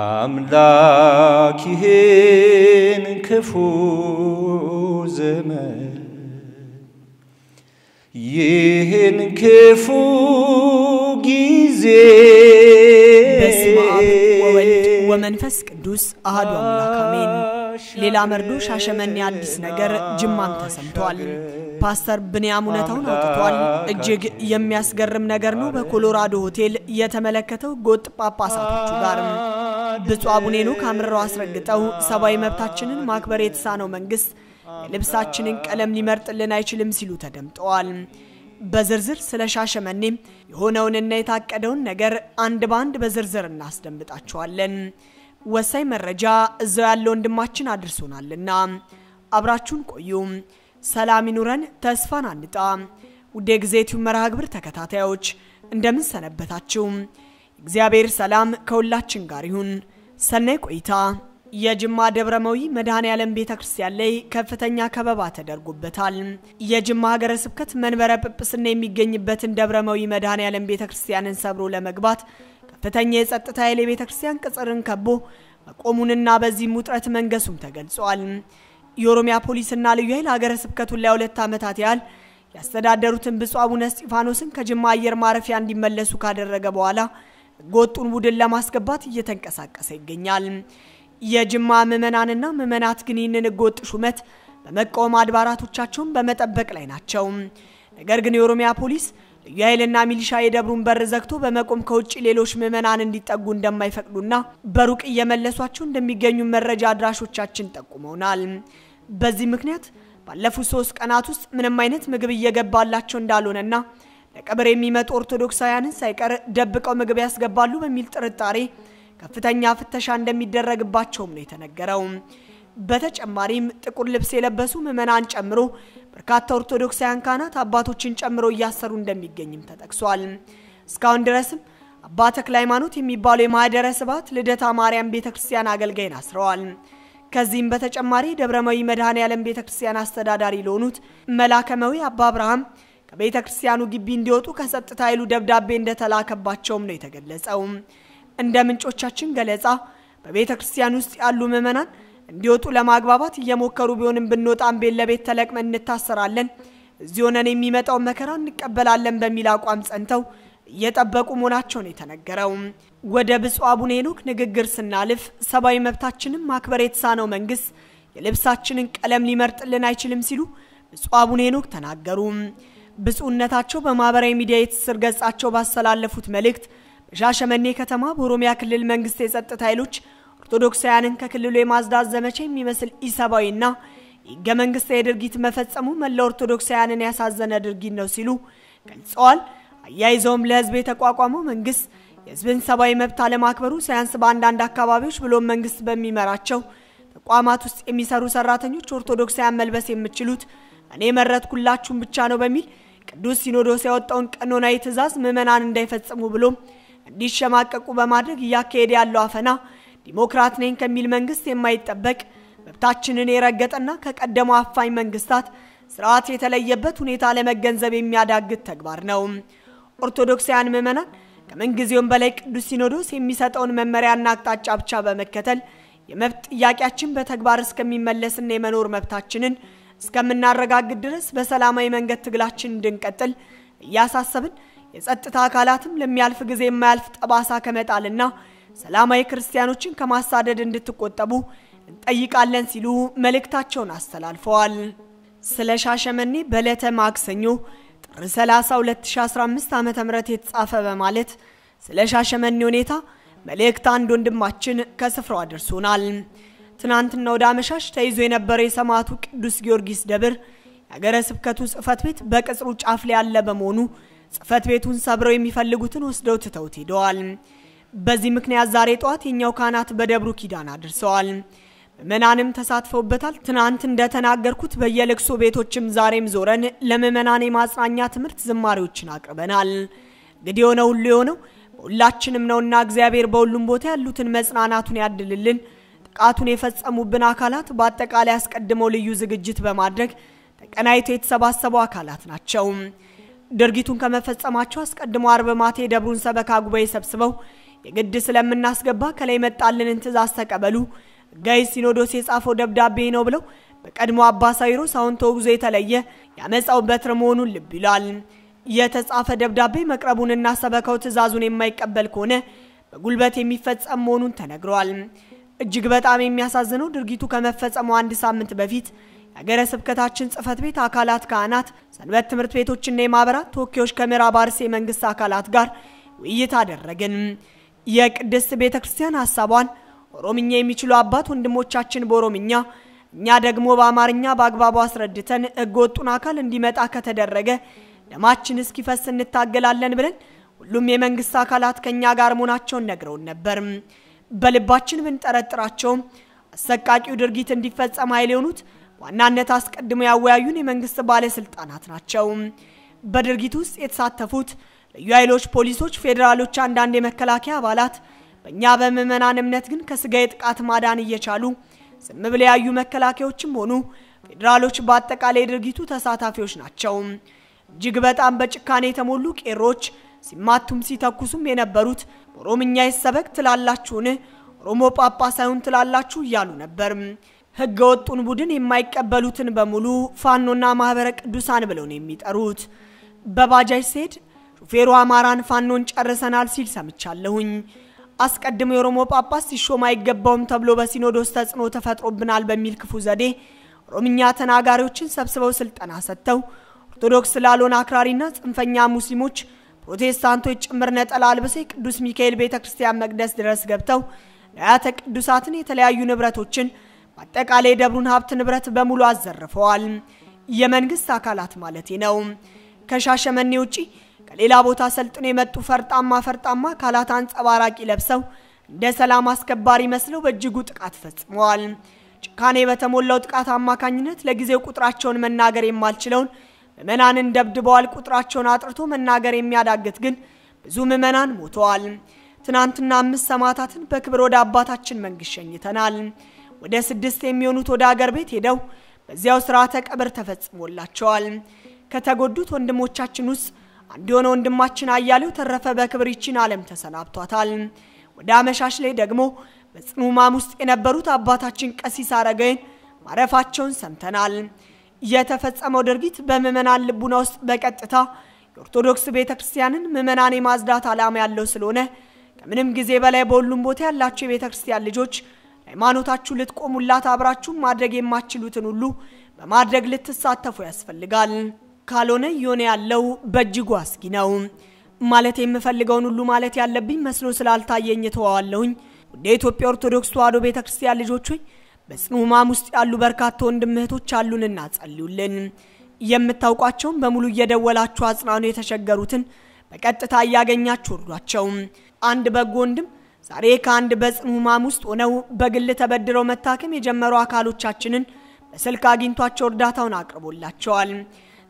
አምላክ ይህን ክፉ ዘመን ይህን ክፉ ጊዜ በስመ አብ ወወልድ ወመንፈስ ቅዱስ አህዱ አምላክ አሜን። ሌላ መርዶ ሻሸመኔ አዲስ ነገር ጅማም ተሰምቷል። ፓስተር ብንያም እውነታውን አውጥቷል። እጅግ የሚያስገርም ነገር ነው። በኮሎራዶ ሆቴል የተመለከተው ጎጥ ጳጳሳቶቹ ጋር ብፁዕ አቡኔኑ ሄኖክ አስረግጠው ሰብአዊ መብታችንን ማክበር የተሳነው መንግስት የልብሳችንን ቀለም ሊመርጥልን አይችልም ሲሉ ተደምጠዋል። በዝርዝር ስለ ሻሸመኔ የሆነውንና የታቀደውን ነገር አንድ በአንድ በዝርዝር እናስደምጣችኋለን። ወሳኝ መረጃ እዛው ያለ ወንድማችን አድርሶናልና አብራችሁን ቆዩ። ሰላም ይኑረን፣ ተስፋን አንጣ ውድ የጊዜቱ መርሃ ግብር ተከታታዮች እንደምን ሰነበታችሁ? እግዚአብሔር ሰላም ከሁላችን ጋር ይሁን። ሰናይ ቆይታ። የጅማ ደብረመዊ መድኃኔ ዓለም ቤተ ክርስቲያን ላይ ከፍተኛ ከበባ ተደርጎበታል። የጅማ ሀገረ ስብከት መንበረ ጵጵስና የሚገኝበትን ደብረመዊ መድኃኔ ዓለም ቤተ ክርስቲያንን ሰብሮ ለመግባት ከፍተኛ የጸጥታ ኃይል የቤተ ክርስቲያን ቅጽርን ከቦ መቆሙንና በዚህም ውጥረት መንገሱም ተገልጿል። የኦሮሚያ ፖሊስና ልዩ ኃይል ሀገረ ስብከቱን ለሁለት ዓመታት ያህል ያስተዳደሩትን ብፁዕ አቡነ እስጢፋኖስን ከጅማ አየር ማረፊያ እንዲመለሱ ካደረገ በኋላ ጎጡን ቡድን ለማስገባት እየተንቀሳቀሰ ይገኛል። የጅማ ምዕመናንና ምዕመናት ግን ይህንን ህገወጥ ሹመት በመቃወም አድባራቶቻቸውን በመጠበቅ ላይ ናቸው። ነገር ግን የኦሮሚያ ፖሊስ የኃይልና ሚሊሻ የደብሩን በር ዘግቶ በመቆም ከውጭ ሌሎች ምዕመናን እንዲጠጉ እንደማይፈቅዱና በሩቅ እየመለሷቸው እንደሚገኙ መረጃ አድራሾቻችን ጠቁመውናል። በዚህ ምክንያት ባለፉት ሶስት ቀናት ውስጥ ምንም አይነት ምግብ እየገባላቸው እንዳልሆነና ለቀብር የሚመጡ ኦርቶዶክሳውያንን ሳይቀር ደብቀው ምግብ ያስገባሉ በሚል ጥርጣሬ ከፍተኛ ፍተሻ እንደሚደረግባቸውም ነው የተነገረው። በተጨማሪም ጥቁር ልብስ የለበሱ ምዕመናን ጨምሮ በርካታ ኦርቶዶክሳውያን ካህናት አባቶችን ጨምሮ እያሰሩ እንደሚገኝም ተጠቅሷል። እስካሁን ድረስም አባ ተክለ ሃይማኖት የሚባሉ የማኅደረ ስብሐት ልደታ ማርያም ቤተ ክርስቲያን አገልጋይን አስረዋል። ከዚህም በተጨማሪ ደብረመዊ መድኃኔ ዓለም ቤተ ክርስቲያን አስተዳዳሪ ለሆኑት መላከመዊ አባ አብርሃም ከቤተ ክርስቲያኑ ግቢ እንዲወጡ ከጸጥታ ኃይሉ ደብዳቤ እንደተላከባቸውም ነው የተገለጸው። እንደ ምንጮቻችን ገለጻ በቤተ ክርስቲያን ውስጥ ያሉ ምዕመናን እንዲወጡ ለማግባባት እየሞከሩ ቢሆንም ብንወጣም ቤት ለቤት ተለቅመን እንታሰራለን፣ እዚህ ሆነን የሚመጣውን መከራ እንቀበላለን በሚል አቋም ጸንተው እየጠበቁ መሆናቸውን የተነገረው ወደ ብፁዕ አቡነ ሄኖክ ንግግር ስናልፍ ሰብአዊ መብታችንን ማክበር የተሳነው መንግስት የልብሳችንን ቀለም ሊመርጥልን አይችልም ሲሉ ብፁዕ አቡነ ሄኖክ ተናገሩ። ብፁዕነታቸው በማህበራዊ ሚዲያ የትስስር ገጻቸው ባስተላለፉት መልእክት በሻሸመኔ ከተማ በኦሮሚያ ክልል መንግስት የጸጥታ ኃይሎች ኦርቶዶክሳውያንን ከክልሉ የማጽዳት ዘመቻ የሚመስል ኢሰባዊና የህገ መንግስታዊ ድርጊት መፈጸሙ መላ ኦርቶዶክሳውያንን ያሳዘነ ድርጊት ነው ሲሉ ገልጸዋል። አያይዘውም ለህዝብ የተቋቋመው መንግስት የህዝብን ሰብአዊ መብት አለማክበሩ ሳያንስ በአንዳንድ አካባቢዎች ብሎም መንግስት በሚመራቸው ተቋማት ውስጥ የሚሰሩ ሰራተኞች ኦርቶዶክሳውያን መልበስ የምችሉት እኔ መረጥኩላችሁም ብቻ ነው በሚል ቅዱስ ሲኖዶስ ያወጣውን ቀኖናዊ ትእዛዝ ምመናን እንዳይፈጽሙ ብሎም እንዲሸማቀቁ በማድረግ እያካሄደ ያለው አፈና ዲሞክራት ነኝ ከሚል መንግስት የማይጠበቅ መብታችንን የረገጠና ከቀደሙ አፋኝ መንግስታት ስርዓት የተለየበት ሁኔታ ለመገንዘብ የሚያዳግት ተግባር ነው። ኦርቶዶክሳውያን ምዕመናን ከምንጊዜውም በላይ ቅዱስ ሲኖዶስ የሚሰጠውን መመሪያና አቅጣጫ ብቻ በመከተል የመብት ጥያቄያችን በተግባር እስከሚመለስና የመኖር መብታችንን እስከምናረጋግጥ ድረስ በሰላማዊ መንገድ ትግላችን እንድንቀጥል እያሳሰብን የጸጥታ አካላትም ለሚያልፍ ጊዜ የማያልፍ ጠባሳ ከመጣልና ሰላማዊ ክርስቲያኖችን ከማሳደድ እንድትቆጠቡ እንጠይቃለን ሲሉ መልእክታቸውን አስተላልፈዋል። ስለ ሻሸመኔ በዕለተ ማክሰኞ ጥር 30 2015 ዓ ም የተጻፈ በማለት ስለ ሻሸመኔ ሁኔታ መልእክት አንድ ወንድማችን ከስፍራው አድርሶናል። ትናንትና ወደ አመሻሽ ተይዞ የነበረው የሰማዕቱ ቅዱስ ጊዮርጊስ ደብር የአገረ ስብከቱ ጽህፈት ቤት በቅጽሩ ጫፍ ላይ ያለ በመሆኑ ጽህፈት ቤቱን ሰብረው የሚፈልጉትን ወስደው ትተውት ሄደዋል። በዚህ ምክንያት ዛሬ ጠዋት የኛው ካህናት በደብሩ ኪዳን አድርሰዋል። ምእመናንም ተሳትፈውበታል። ትናንት እንደተናገርኩት በየልቅሶ ቤቶችም ዛሬም ዞረን ለምእመናን የማጽናኛ ትምህርት ዝማሬዎችን አቅርበናል። እንግዲህ የሆነ ሁሉ የሆነው በሁላችንም ነውና እግዚአብሔር በሁሉም ቦታ ያሉትን መጽናናቱን ያድልልን። ጥቃቱን የፈጸሙብን አካላት በአጠቃላይ አስቀድመው ልዩ ዝግጅት በማድረግ ተቀናይቶ የተሰባሰቡ አካላት ናቸው። ድርጊቱን ከመፈጸማቸው አስቀድሞ አርብ ደብሩን ሰበካ ጉባኤ ሰብስበው የግድ ስለምናስገባ ከላይ መጣልንን ትእዛዝ ተቀበሉ፣ ጋይ ሲኖዶስ የጻፈው ደብዳቤ ነው ብለው በቀድሞ አባ ሳይሮስ አሁን ተወግዞ የተለየ ያመፃው በትር መሆኑን ልብ ይሏል። የተጻፈ ደብዳቤ መቅረቡንና ሰበካው ትእዛዙን የማይቀበል ከሆነ በጉልበት የሚፈጸም መሆኑን ተነግረዋል። እጅግ በጣም የሚያሳዝነው ድርጊቱ ከመፈጸሙ አንድ ሳምንት በፊት የሀገረ ስብከታችን ጽህፈት ቤት አካላት፣ ካህናት፣ ሰንበት ትምህርት ቤቶችና የማህበራት ተወካዮች ከምዕራብ አርሲ የመንግስት አካላት ጋር ውይይት አደረግን። የቅድስት ቤተ ክርስቲያን ሀሳቧን ኦሮምኛ የሚችሉ አባት ወንድሞቻችን በኦሮምኛ እኛ ደግሞ በአማርኛ በአግባቡ አስረድተን ህገወጡን አካል እንዲመጣ ከተደረገ ደማችን እስኪፈስ እንታገላለን ብለን ሁሉም የመንግስት አካላት ከእኛ ጋር መሆናቸውን ነግረውን ነበር። በልባችን ብንጠረጥራቸውም አሰቃቂው ድርጊት እንዲፈጸም ኃይል የሆኑት ዋናነት አስቀድሞ ያወያዩን የመንግስት ባለስልጣናት ናቸው። በድርጊት ውስጥ የተሳተፉት ልዩ ኃይሎች፣ ፖሊሶች፣ ፌዴራሎች፣ አንዳንድ የመከላከያ አባላት በእኛ በምዕመናን እምነት ግን ከስጋ ጥቃት ማዳን እየቻሉ ዝም ብለው ያዩ መከላከያዎችም ሆኑ ፌዴራሎች በአጠቃላይ ድርጊቱ ተሳታፊዎች ናቸው። እጅግ በጣም በጭካኔ የተሞሉ ቄሮች ሲማቱም ሲተኩሱም የነበሩት በኦሮምኛ ይሰበክ ትላላችሁን? ኦሮሞ ጳጳስ ሳይሆን ትላላችሁ እያሉ ነበር። ህገ ወጡን ቡድን የማይቀበሉትን በሙሉ ፋኖና ማህበረ ቅዱሳን ብለው ነው የሚጠሩት። በባጃጅ ሲሄድ ሾፌሩ አማራን ፋኖን ጨርሰናል ሲል ሰምቻለሁኝ። አስቀድሞ የኦሮሞ ጳጳስ ሲሾም አይገባውም ተብሎ በሲኖዶስ ተጽዕኖ ተፈጥሮብናል በሚል ክፉ ዘዴ ኦሮምኛ ተናጋሪዎችን ሰብስበው ስልጠና ሰጥተው ኦርቶዶክስ ላልሆነ አክራሪና ጽንፈኛ ሙስሊሞች፣ ፕሮቴስታንቶች ጭምር ነጠላ አልብሰው ቅዱስ ሚካኤል ቤተ ክርስቲያን መቅደስ ድረስ ገብተው ንዋያተ ቅዱሳትን፣ የተለያዩ ንብረቶችን በአጠቃላይ የደብሩን ሀብት ንብረት በሙሉ አዘርፈዋል። የመንግስት አካላት ማለቴ ነው። ከሻሸመኔ ውጪ ከሌላ ቦታ ሰልጥኖ የመጡ ፈርጣማ ፈርጣማ ካላት አንጸባራቂ ለብሰው እንደ ሰላም አስከባሪ መስለው በእጅጉ ጥቃት ፈጽመዋል። ጭካኔ በተሞላው ጥቃት አማካኝነት ለጊዜው ቁጥራቸውን መናገር የማልችለውን ምዕመናንን ደብድበዋል። ቁጥራቸውን አጥርቶ መናገር የሚያዳግት ግን ብዙ ምዕመናን ሞተዋል። ትናንትና አምስት ሰማዕታትን በክብር ወደ አባታችን መንግስት ሸኝተናል። ወደ ስድስት የሚሆኑት ወደ አገር ቤት ሄደው በዚያው ስርዓተ ቀብር ተፈጽሞላቸዋል። ከተጎዱት ወንድሞቻችን ውስጥ አንድ የሆነ ወንድማችን አያሌው ተረፈ በክብር ይችን ዓለም ተሰናብቷታል። ወደ አመሻሽ ላይ ደግሞ በጽኑ ሕማም ውስጥ የነበሩት አባታችን ቀሲስ አረጋዊን ማረፋቸውን ሰምተናል። የተፈጸመው ድርጊት በምዕመናን ልቡና ውስጥ በቀጥታ የኦርቶዶክስ ቤተ ክርስቲያንን ምዕመናን የማጽዳት ዓላማ ያለው ስለሆነ ከምንም ጊዜ በላይ በሁሉም ቦታ ያላቸው የቤተ ክርስቲያን ልጆች ሃይማኖታችሁ ልትቆሙላት አብራችሁ ማድረግ የማችሉትን ሁሉ በማድረግ ልትሳተፉ ያስፈልጋል። ካልሆነ እየሆነ ያለው በእጅጉ አስጊ ነው። ማለት የምፈልገውን ሁሉ ማለት ያለብኝ መስሎ ስላልታየኝ ተዋዋለሁኝ። ወደ ኢትዮጵያ ኦርቶዶክስ ተዋሕዶ ቤተ ክርስቲያን ልጆች ሆይ በጽኑ ሕማም ውስጥ ያሉ በርካታ ወንድም እህቶች አሉን፣ እናጸልዩልን። የምታውቋቸውን በሙሉ እየደወላችሁ አጽናኑ። የተቸገሩትን በቀጥታ እያገኛችሁ እርዷቸው። አንድ በጎ ወንድም ዛሬ ከአንድ በጽኑ ሕማም ውስጥ ሆነው በግል ተበድረው መታከም የጀመሩ አካሎቻችንን በስልክ አግኝቷቸው እርዳታውን አቅርቦላቸዋል።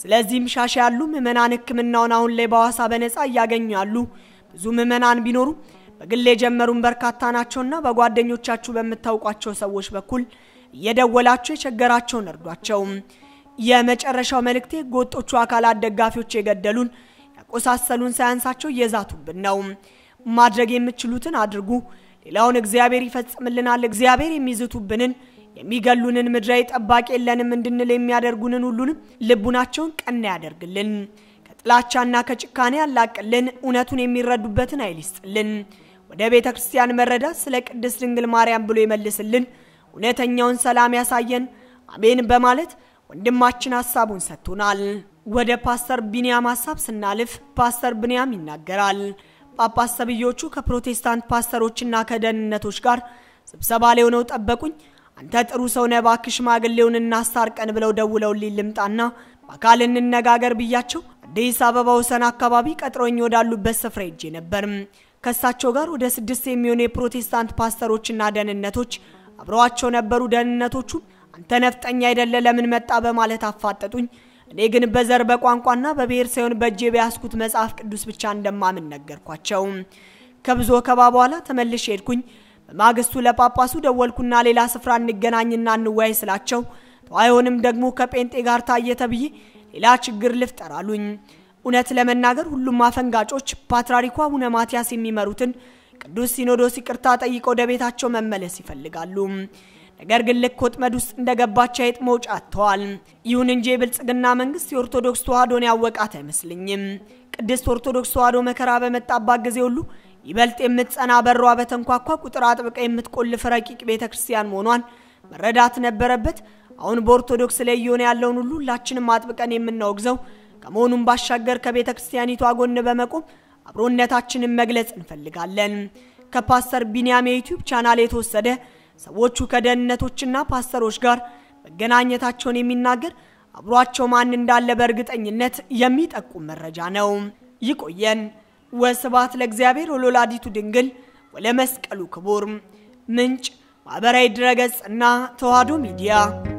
ስለዚህም ሻሽ ያሉ ምመናን ሕክምናውን አሁን ላይ በሐዋሳ በነጻ እያገኙ ያሉ ብዙ ምዕመናን ቢኖሩ በግል የጀመሩን በርካታ ናቸውና በጓደኞቻችሁ በምታውቋቸው ሰዎች በኩል እየደወላችሁ የቸገራቸውን እርዷቸው። የመጨረሻው መልእክቴ ጎጦቹ አካላት ደጋፊዎች የገደሉን ያቆሳሰሉን ሳያንሳቸው እየዛቱብን ነው። ማድረግ የምትችሉትን አድርጉ። ሌላውን እግዚአብሔር ይፈጽምልናል። እግዚአብሔር የሚዝቱብንን የሚገሉንን ምድራዊ ጠባቂ የለንም እንድንል የሚያደርጉንን ሁሉንም ልቡናቸውን ቀና ያደርግልን፣ ከጥላቻና ከጭካኔ ያላቅልን፣ እውነቱን የሚረዱበትን ኃይል ይስጥልን፣ ወደ ቤተ ክርስቲያን መረዳት ስለ ቅድስት ድንግል ማርያም ብሎ ይመልስልን፣ እውነተኛውን ሰላም ያሳየን፣ አሜን በማለት ወንድማችን ሀሳቡን ሰጥቶናል። ወደ ፓስተር ቢንያም ሀሳብ ስናልፍ ፓስተር ቢንያም ይናገራል። ጳጳስ ሰብዮቹ ከፕሮቴስታንት ፓስተሮችና ከደህንነቶች ጋር ስብሰባ ላይ ሆነው ጠበቁኝ። አንተ ጥሩ ሰው ነህ፣ እባክህ ሽማግሌውን እናስታርቀን ብለው ደውለውልኝ ልምጣና በአካል እንነጋገር ብያቸው አዲስ አበባ ወሰን አካባቢ ቀጥሮኝ ወዳሉበት ስፍራ ሄጄ ነበር። ከእሳቸው ጋር ወደ ስድስት የሚሆኑ የፕሮቴስታንት ፓስተሮችና ደህንነቶች አብረዋቸው ነበሩ። ደህንነቶቹ አንተ ነፍጠኛ አይደለ ለምን መጣ በማለት አፋጠጡኝ። እኔ ግን በዘር በቋንቋና በብሔር ሳይሆን በእጄ በያዝኩት መጽሐፍ ቅዱስ ብቻ እንደማምን ነገርኳቸው። ከብዙ ወከባ በኋላ ተመልሼ ሄድኩኝ። በማግስቱ ለጳጳሱ ደወልኩና ሌላ ስፍራ እንገናኝና እንወያይ ስላቸው ተዋዮንም ደግሞ ከጴንጤ ጋር ታየ ተብዬ ሌላ ችግር ልፍጠር አሉኝ። እውነት ለመናገር ሁሉም አፈንጋጮች ፓትርያርኩ አቡነ ማትያስ የሚመሩትን ቅዱስ ሲኖዶስ ይቅርታ ጠይቀው ወደ ቤታቸው መመለስ ይፈልጋሉ። ነገር ግን ልክ ወጥመድ ውስጥ እንደገባች አይጥ መውጫ አጥተዋል። ይሁን እንጂ የብልጽግና መንግስት የኦርቶዶክስ ተዋህዶን ያወቃት አይመስልኝም። ቅድስት ኦርቶዶክስ ተዋህዶ መከራ በመጣባት ጊዜ ሁሉ ይበልጥ የምትጸና በሯ በተንኳኳ ቁጥር አጥብቀ የምትቆልፍ ረቂቅ ቤተ ክርስቲያን መሆኗን መረዳት ነበረበት። አሁን በኦርቶዶክስ ላይ እየሆነ ያለውን ሁሉ ሁላችንም አጥብቀን የምናወግዘው ከመሆኑም ባሻገር ከቤተ ክርስቲያኒቷ ጎን በመቆም አብሮነታችንን መግለጽ እንፈልጋለን። ከፓስተር ቢንያም የዩቲዩብ ቻናል የተወሰደ ሰዎቹ ከደህንነቶችና ፓስተሮች ጋር መገናኘታቸውን የሚናገር አብሯቸው ማን እንዳለ በእርግጠኝነት የሚጠቁም መረጃ ነው። ይቆየን። ወስባት ለእግዚአብሔር ወለወላዲቱ ድንግል ወለመስቀሉ ክቡር። ምንጭ ማህበራዊ ድረገጽ እና ተዋህዶ ሚዲያ